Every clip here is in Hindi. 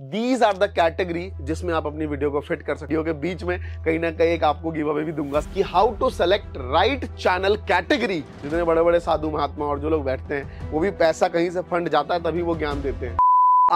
दीज आर द कैटेगरी जिसमें आप अपनी वीडियो को फिट कर सकते हो बीच में कहीं ना कहीं एक आपको गिव अवे भी दूंगा कि how to select right channel category जितने बड़े बड़े साधु महात्मा और जो लोग बैठते हैं वो भी पैसा कहीं से फंड जाता है तभी वो ज्ञान देते हैं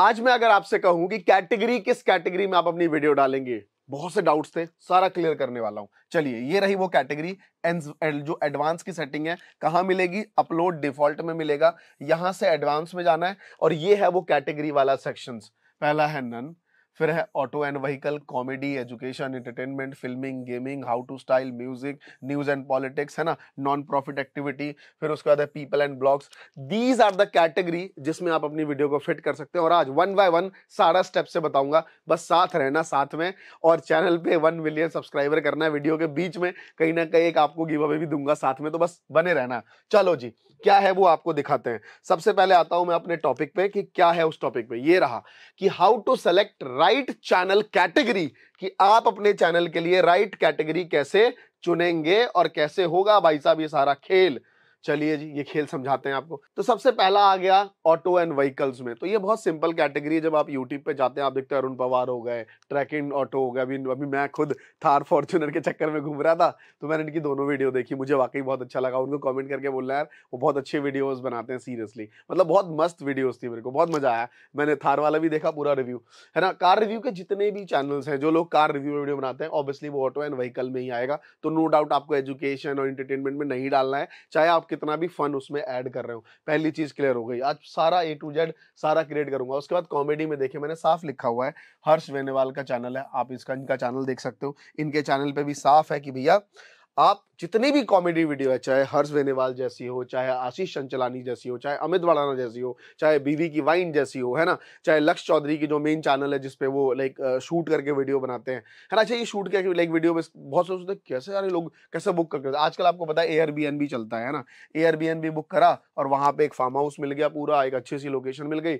आज मैं अगर आपसे कहूं कि कैटेगरी किस कैटेगरी में आप अपनी वीडियो डालेंगे बहुत से डाउट्स थे सारा क्लियर करने वाला हूं चलिए ये रही वो कैटेगरी जो एडवांस की सेटिंग है कहा मिलेगी अपलोड डिफॉल्ट में मिलेगा यहां से एडवांस में जाना है और ये है वो कैटेगरी वाला सेक्शंस पहला है नन फिर है auto and vehicle comedy education entertainment filming gaming how to style music news and politics है ना नॉन प्रॉफिट एक्टिविटी फिर उसके बाद है people and blogs these are the category जिसमें आप अपनी वीडियो को फिट कर सकते हैं और आज वन बाय वन सारा स्टेप से बताऊंगा बस साथ रहना साथ में और चैनल पे वन मिलियन सब्सक्राइबर करना है वीडियो के बीच में कहीं ना कहीं एक आपको गिव अवे भी दूंगा साथ में तो बस बने रहना चलो जी क्या है वो आपको दिखाते हैं सबसे पहले आता हूं मैं अपने टॉपिक पे कि क्या है उस टॉपिक पे ये रहा कि how to select right right channel category कि आप अपने चैनल के लिए राइट कैटेगरी कैसे चुनेंगे और कैसे होगा भाई साहब ये सारा खेल चलिए जी ये खेल समझाते हैं आपको तो सबसे पहला आ गया ऑटो एंड व्हीकल्स में तो ये बहुत सिंपल कैटेगरी है जब आप यूट्यूब पे जाते हैं आप देखते हैं अरुण पवार हो गए ट्रैकिंग ऑटो हो गया अभी अभी मैं खुद थार फॉर्च्यूनर के चक्कर में घूम रहा था तो मैंने इनकी दोनों वीडियो देखी मुझे वाकई बहुत अच्छा लगा उनको कॉमेंट करके बोल रहा यार वो बहुत अच्छे वीडियोज़ बनाते हैं सीरियसली मतलब बहुत मस्त वीडियोज़ थी मेरे को बहुत मज़ा आया मैंने थार वाला भी देखा पूरा रिव्यू है ना कार रिव्यू के जितने भी चैनल्स हैं जो लोग कार रिव्यू वीडियो बनाते हैं ऑब्वियसली वो ऑटो एंड व्हीकल में ही आएगा तो नो डाउट आपको एजुकेशन और इंटरटेनमेंट में नहीं डालना है चाहे आप कितना भी फन उसमें ऐड कर रहे हो पहली चीज क्लियर हो गई आज सारा ए टू जेड सारा क्रिएट करूंगा उसके बाद कॉमेडी में देखिए मैंने साफ लिखा हुआ है हर्ष वेनेवाल का चैनल है आप इसका इनका चैनल देख सकते हो इनके चैनल पर भी साफ है कि भैया आप जितनी भी कॉमेडी वीडियो है चाहे हर्ष बेनेवाल जैसी हो चाहे आशीष चंचलानी जैसी हो चाहे अमित वाड़ाना जैसी हो चाहे बीवी की वाइन जैसी हो है ना चाहे लक्ष्य चौधरी की जो मेन चैनल है जिसपे वो लाइक शूट करके वीडियो बनाते हैं है ना अच्छा ये शूट करके लाइक वीडियो में बहुत सोचते हैं कैसे सारे लोग कैसे बुक हैं आजकल आपको पता है एयर चलता है ना एयर बुक करा और वहाँ पर एक फार्म हाउस मिल गया पूरा एक अच्छी सी लोकेशन मिल गई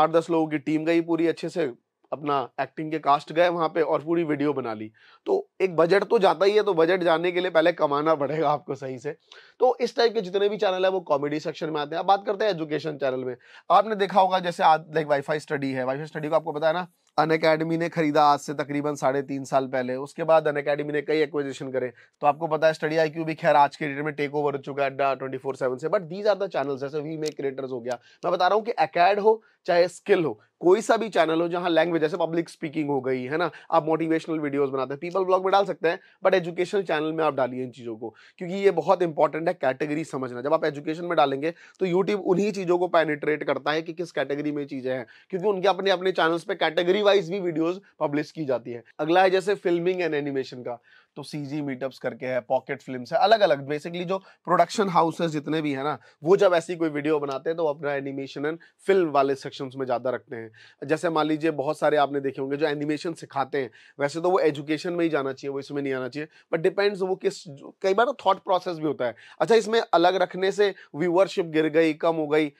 आठ दस लोगों की टीम गई पूरी अच्छे से अपना एक्टिंग के कास्ट गए वहाँ पे और पूरी वीडियो बना ली तो एक बजट तो जाता ही है तो बजट जाने के लिए पहले कमाना पड़ेगा आपको सही से तो इस टाइप के जितने भी चैनल है वो कॉमेडी सेक्शन में आते हैं अब बात करते हैं एजुकेशन चैनल में आपने देखा होगा जैसे लाइक वाईफाई स्टडी है वाईफाई स्टडी को आपको बताया ना अन अकेडमी ने खरीदा आज से तकरीबन साढ़े तीन साल पहले उसके बाद अन अकेडमी ने कई एक्विजिशन करे तो आपको पता है स्टडी आई भी खैर आज के डेट में टेक ओवर हो चुका है अड्डा ट्वेंटी फोर सेवन से but these are the channel जैसे वी मेक क्रिएटर्स हो गया मैं बता रहा हूँ कि अकेड हो चाहे स्किल हो कोई सा भी चैनल हो जहाँ लैंग्वेज जैसे पब्लिक स्पीकिंग हो गई है ना आप मोटिवेशनल वीडियोज बनाते हैं पीपल ब्लॉग में डाल सकते हैं बट एजुकेशनल चैनल में आप डालिए इन चीज़ों को क्योंकि ये बहुत इंपॉर्टेंट है कैटेगरी समझना जब आप एजुकेशन में डालेंगे तो यूट्यूब उन्हीं चीज़ों को पेनिट्रेट करता है कि किस कैटेगरी में चीज़ें हैं क्योंकि उनके अपने अपने चैनल्स पर कैटेगरी वाइज भी वीडियोस पब्लिश की जाती है अगला है जैसे फिल्मिंग एंड एनिमेशन का तो सीजी मीटअप्स करके है पॉकेट फिल्म है अलग अलग बेसिकली जो प्रोडक्शन हाउसेस जितने भी है ना वो जब ऐसी कोई वीडियो बनाते हैं तो अपना एनिमेशन एंड फिल्म वाले सेक्शंस में ज़्यादा रखते हैं जैसे मान लीजिए बहुत सारे आपने देखे होंगे जो एनिमेशन सिखाते हैं वैसे तो वो एजुकेशन में ही जाना चाहिए वो इसमें नहीं आना चाहिए बट डिपेंड्स वो किस कई बार थॉट प्रोसेस भी होता है अच्छा इसमें अलग रखने से व्यूअरशिप गिर गई कम हो गई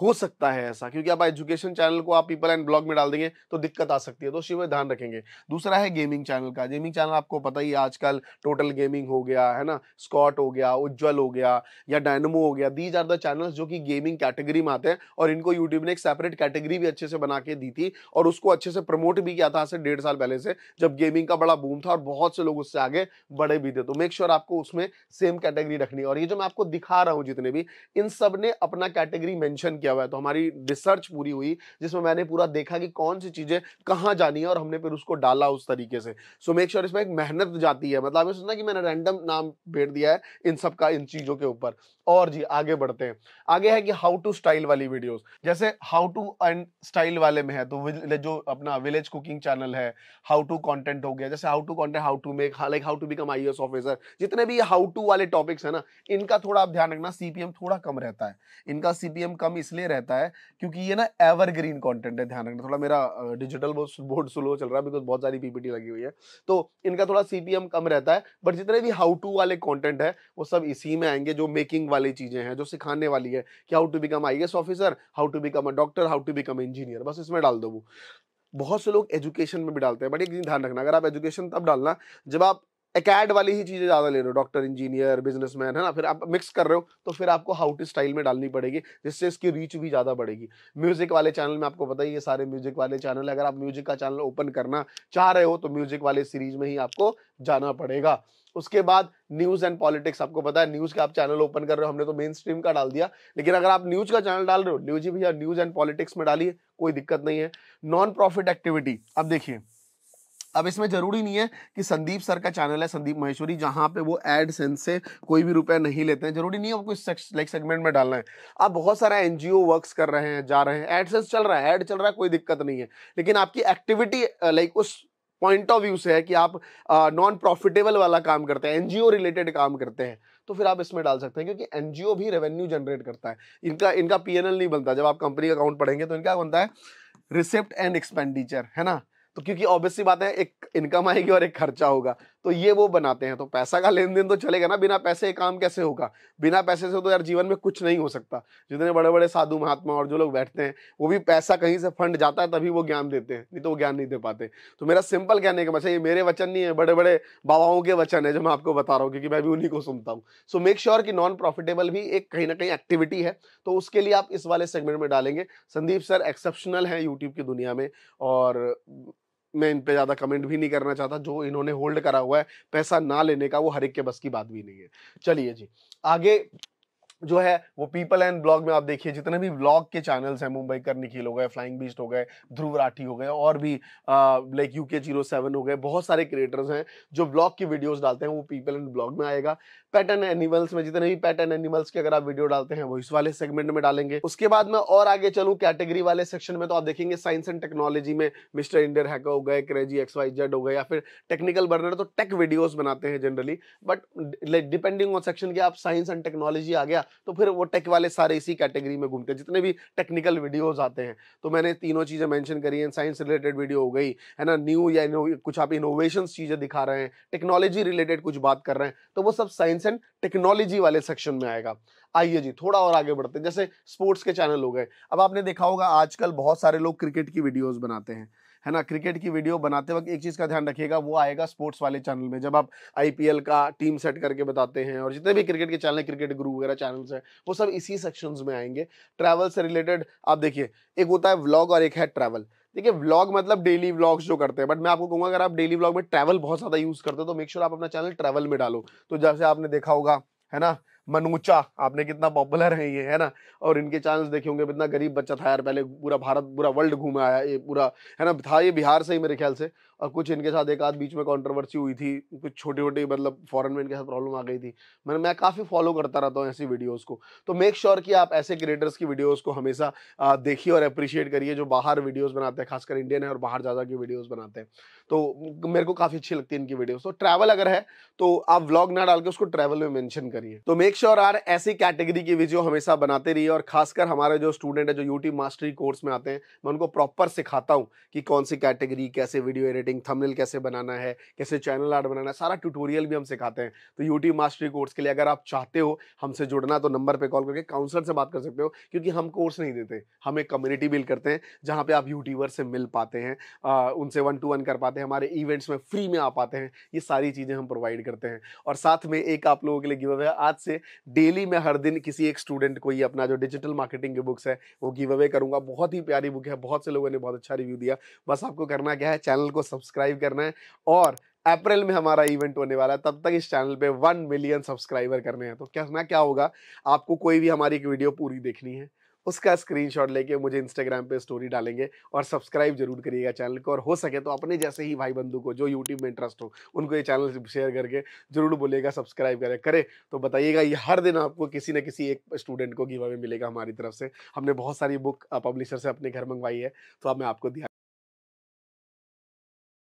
हो सकता है ऐसा क्योंकि आप एजुकेशन चैनल को आप पीपल एंड ब्लॉग में डाल देंगे तो दिक्कत आ सकती है तो शिव ध्यान रखेंगे दूसरा है गेमिंग चैनल का गेमिंग चैनल आपको पता ही आजकल टोटल गेमिंग हो गया है ना स्कॉट हो गया उज्जवल हो गया या डायनमो हो गया दीज आर द चैनल्स जो कि गेमिंग कैटेगरी में आते हैं और इनको यूट्यूब ने एक सेपरेट कैटेगरी भी अच्छे से बना के दी थी और उसको अच्छे से प्रमोट भी किया था आज से डेढ़ साल पहले से जब गेमिंग का बड़ा बूम था और बहुत से लोग उससे आगे बढ़े भी थे तो मेक श्योर आपको उसमें सेम कैटेगरी रखनी और ये जो मैं आपको दिखा रहा हूँ जितने भी इन सब ने अपना कैटेगरी मैंशन किया किया हुआ है तो हमारी रिसर्च पूरी हुई जिसमें मैंने पूरा देखा कि कौन सी चीज़ें कहाँ जानी है और हमने फिर उसको डाला उस तरीके से सो मेक श्योर इसमें एक मेहनत जाती है मतलब सोचना कि मैंने रैंडम नाम भेड़ दिया है इन सब का इन चीज़ों के ऊपर और जी आगे बढ़ते हैं आगे है कि हाउ टू स्टाइल वाली वीडियोस जैसे हाउ टू एंड स्टाइल वाले में है तो जो अपना विलेज कुकिंग चैनल है हाउ टू कॉन्टेंट हो गया जैसे how to content how to make like how to become I officer जितने भी हाउ टू वाले टॉपिक्स है ना इनका थोड़ा आप ध्यान रखना सीपीएम थोड़ा कम रहता है इनका सीपीएम कम इसलिए इसलिए रहता है क्योंकि ये ना एवरग्रीन कंटेंट है ध्यान रखना थोड़ा मेरा डिजिटल बोर्ड स्लो चल रहा है बिकॉज बहुत सारी पीपीटी लगी हुई है तो इनका थोड़ा सीपीएम कम रहता है बट जितने भी हाउ टू वाले कॉन्टेंट है वो सब इसी में आएंगे जो मेकिंग वाली चीजें हैं जो सिखाने वाली है कि how to become I officer how to become a doctor how to become engineer बस इसमें डाल दो वो बहुत से लोग एजुकेशन में भी डालते हैं बट एक चीज ध्यान रखना अगर आप एजुकेशन तब डालना जब आप एकेड वाली ही चीज़ें ज़्यादा ले रहे हो डॉक्टर इंजीनियर बिजनेसमैन है ना फिर आप मिक्स कर रहे हो तो फिर आपको टू स्टाइल में डालनी पड़ेगी जिससे इसकी रीच भी ज़्यादा बढ़ेगी म्यूज़िक वाले चैनल में आपको पता ही ये सारे म्यूज़िक वाले चैनल अगर आप म्यूज़िक का चैनल ओपन करना चाह रहे हो तो म्यूज़िक वाले सीरीज में ही आपको जाना पड़ेगा उसके बाद न्यूज़ एंड पॉलिटिक्स आपको पता है न्यूज़ का आप चैनल ओपन कर रहे हो हमने तो मेन स्ट्रीम का डाल दिया लेकिन अगर आप न्यूज़ का चैनल डाल रहे हो न्यूज भैया न्यूज़ एंड पॉलिटिक्स में डालिए कोई दिक्कत नहीं है नॉन प्रॉफिट एक्टिविटी अब देखिए अब इसमें जरूरी नहीं है कि संदीप सर का चैनल है संदीप महेश्वरी जहाँ पे वो एड सेंस से कोई भी रुपया नहीं लेते हैं जरूरी नहीं है आपको इस लाइक सेगमेंट में डालना है आप बहुत सारा एन जी कर रहे हैं जा रहे हैं एड सेंस चल रहा है एड चल रहा है कोई दिक्कत नहीं है लेकिन आपकी एक्टिविटी लाइक उस पॉइंट ऑफ व्यू से है कि आप नॉन प्रॉफिटेबल वाला काम करते हैं एनजीओ रिलेटेड काम करते हैं तो फिर आप इसमें डाल सकते हैं क्योंकि एनजीओ भी रेवेन्यू जनरेट करता है इनका इनका पीएनएल नहीं बनता जब आप कंपनी का अकाउंट पढ़ेंगे तो इनका बनता है रिसिप्ट एंड एक्सपेंडिचर है ना तो क्योंकि ऑब्वियसली बात है एक इनकम आएगी और एक खर्चा होगा तो ये वो बनाते हैं तो पैसा का लेन देन तो चलेगा ना बिना पैसे काम कैसे होगा बिना पैसे से तो यार जीवन में कुछ नहीं हो सकता जितने बड़े बड़े साधु महात्मा और जो लोग बैठते हैं वो भी पैसा कहीं से फंड जाता है तभी वो ज्ञान देते हैं नहीं तो वो ज्ञान नहीं दे पाते तो मेरा सिंपल कहने का मतलब ये मेरे वचन नहीं है बड़े बड़े बाबाओं के वचन है जो मैं आपको बता रहा हूँ क्योंकि मैं भी उन्हीं को सुनता हूँ सो मेक श्योर की नॉन प्रॉफिटेबल भी एक कहीं ना कहीं एक्टिविटी है तो उसके लिए आप इस वाले सेगमेंट में डालेंगे संदीप सर एक्सेप्शनल है यूट्यूब की दुनिया में और मैं इन पे ज़्यादा कमेंट भी नहीं करना चाहता जो इन्होंने होल्ड करा हुआ है पैसा ना लेने का वो हर एक के बस की बात भी नहीं है चलिए जी आगे जो है वो पीपल एंड ब्लॉग में आप देखिए जितने भी ब्लॉग के चैनल्स हैं मुंबई कर निखिल हो गए फ्लाइंग बीस्ट हो गए ध्रुव राठी हो गए और भी like U K zero seven हो गए बहुत सारे क्रिएटर्स हैं जो ब्लॉग की वीडियोस डालते हैं वो पीपल एंड ब्लॉग में आएगा पैट एंड एनिमल्स में जितने भी पैट एंड एनिमल्स के अगर आप वीडियो डालते हैं वो इस वाले सेगमेंट में डालेंगे उसके बाद मैं और आगे चलूँ कैटेगरी वाले सेक्शन में तो आप देखेंगे साइंस एंड टेक्नोलॉजी में मिस्टर इंडियर हैकर हो गए क्रेजी एक्स वाई जेड हो गए या फिर टेक्निकल बर्नर तो टेक वीडियोज बनाते हैं generally but depending on section के आप साइंस एंड टेक्नोलॉजी आ गया तो फिर वो टेक वाले सारे इसी कैटेगरी में घूमते हैं जितने भी टेक्निकल वीडियोज़ आते हैं तो मैंने तीनों चीज़ें मैंशन करी हैं साइंस रिलेटेड वीडियो हो गई है ना न्यू या कुछ आप इनोवेशन चीज़ें दिखा रहे हैं टेक्नोलॉजी रिलेटेड कुछ बात कर रहे हैं तो वो सब साइंस एंड टेक्नोलॉजी वाले सेक्शन में आएगा आइए जी थोड़ा और आगे बढ़ते हैं जैसे स्पोर्ट्स के चैनल हो गए अब आपने देखा होगा आजकल बहुत सारे लोग क्रिकेट की वीडियोस बनाते हैं है ना क्रिकेट की वीडियो बनाते वक्त एक चीज़ का ध्यान रखिएगा वो आएगा स्पोर्ट्स वाले चैनल में जब आप आईपीएल का टीम सेट करके बताते हैं और जितने भी क्रिकेट के चैनल क्रिकेट गुरु वगैरह चैनल्स हैं वो सब इसी सेक्शन में आएंगे ट्रैवल से रिलेटेड आप देखिए एक होता है व्लॉग और एक है ट्रैवल देखिए व्लॉग मतलब डेली व्लॉग्स जो करते हैं बट मैं आपको कहूँगा अगर आप डेली व्लॉग में ट्रैवल बहुत ज़्यादा यूज़ करते हो तो मेक श्योर sure आप अपना चैनल ट्रैवल में डालो तो जैसे आपने देखा होगा है ना मनुचा आपने कितना पॉपुलर है ये है ना और इनके चांस देखे होंगे कितना गरीब बच्चा था यार पहले पूरा भारत पूरा वर्ल्ड घूमा आया ये पूरा है ना था ये बिहार से ही मेरे ख्याल से और कुछ इनके साथ एक आध बीच में कंट्रोवर्सी हुई थी कुछ छोटी छोटी मतलब फॉरेन में इनके साथ प्रॉब्लम आ गई थी मैंने मैं काफ़ी फॉलो करता रहता हूँ ऐसी वीडियोस को तो मेक श्योर sure कि आप ऐसे क्रिएटर्स की वीडियोस को हमेशा देखिए और अप्रिशिएट करिए जो बाहर वीडियोस बनाते हैं खासकर इंडियन है और बाहर ज़्यादा की वीडियोज़ बनाते हैं तो मेरे को काफ़ी अच्छी लगती है इनकी वीडियोज़ तो ट्रैवल अगर है तो आप व्लॉग ना डाल के उसको ट्रैवल में मैंशन करिए तो मेक श्योर आर ऐसी कैटेगरी की वीडियो हमेशा बनाते रहिए और खासकर हमारे जो स्टूडेंट है जो यूट्यूब मास्टरी कोर्स में आते हैं मैं उनको प्रॉपर सिखाता हूँ कि कौन सी कैटेगरी कैसे वीडियो एडिट सेटिंग थंबनेल कैसे बनाना है कैसे चैनल आर्ट बनाना है सारा ट्यूटोरियल भी हम सिखाते हैं तो यूट्यूब मास्टरी कोर्स के लिए अगर आप चाहते हो हमसे जुड़ना तो नंबर पर कॉल करके काउंसलर से बात कर सकते हो क्योंकि हम कोर्स नहीं देते हम एक कम्युनिटी बिल्ड करते हैं जहाँ पर आप यूट्यूबर से मिल पाते हैं आ, उनसे वन टू वन कर पाते हैं हमारे इवेंट्स में फ्री में आ पाते हैं ये सारी चीज़ें हम प्रोवाइड करते हैं और साथ में एक आप लोगों के लिए गिव अवे आज से डेली मैं हर दिन किसी एक स्टूडेंट को ही अपना जो डिजिटल मार्केटिंग की बुक्स है वो गिव अवे करूंगा बहुत ही प्यारी बुक है बहुत से लोगों ने बहुत अच्छा रिव्यू दिया बस आपको करना क्या है चैनल को सब सब्सक्राइब करना है और अप्रैल में हमारा इवेंट होने वाला है तब तक इस चैनल पे वन मिलियन सब्सक्राइबर करने हैं तो क्या ना क्या होगा आपको कोई भी हमारी एक वीडियो पूरी देखनी है उसका स्क्रीनशॉट लेके मुझे इंस्टाग्राम पे स्टोरी डालेंगे और सब्सक्राइब जरूर करिएगा चैनल को और हो सके तो अपने जैसे ही भाई बंधु को जो यूट्यूब में इंटरेस्ट हो उनको ये चैनल शेयर करके जरूर बोलेगा सब्सक्राइब करें करे तो बताइएगा ये हर दिन आपको किसी ना किसी एक स्टूडेंट को गिवा में मिलेगा हमारी तरफ से हमने बहुत सारी बुक पब्लिशर से अपने घर मंगवाई है तो अब मैं आपको दिया